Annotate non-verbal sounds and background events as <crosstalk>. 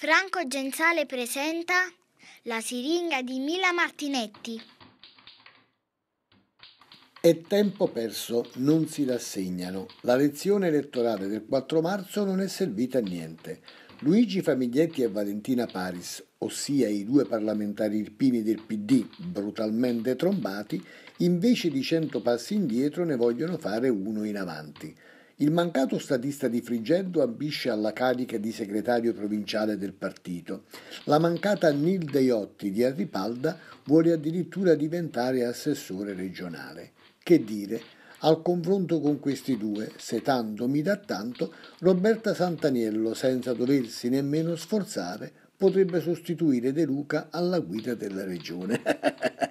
Franco Genzale presenta La siringa di Mila Martinetti. È tempo perso, non si rassegnano. La lezione elettorale del 4 marzo non è servita a niente. Luigi Famiglietti e Valentina Paris, ossia i due parlamentari irpini del PD brutalmente trombati, invece di 100 passi indietro ne vogliono fare uno in avanti. Il mancato statista di Frigento ambisce alla carica di segretario provinciale del partito. La mancata Nil Iotti di Arripalda vuole addirittura diventare assessore regionale. Che dire, al confronto con questi due, se tanto mi dà tanto, Roberta Santaniello, senza doversi nemmeno sforzare, potrebbe sostituire De Luca alla guida della regione. <laughs>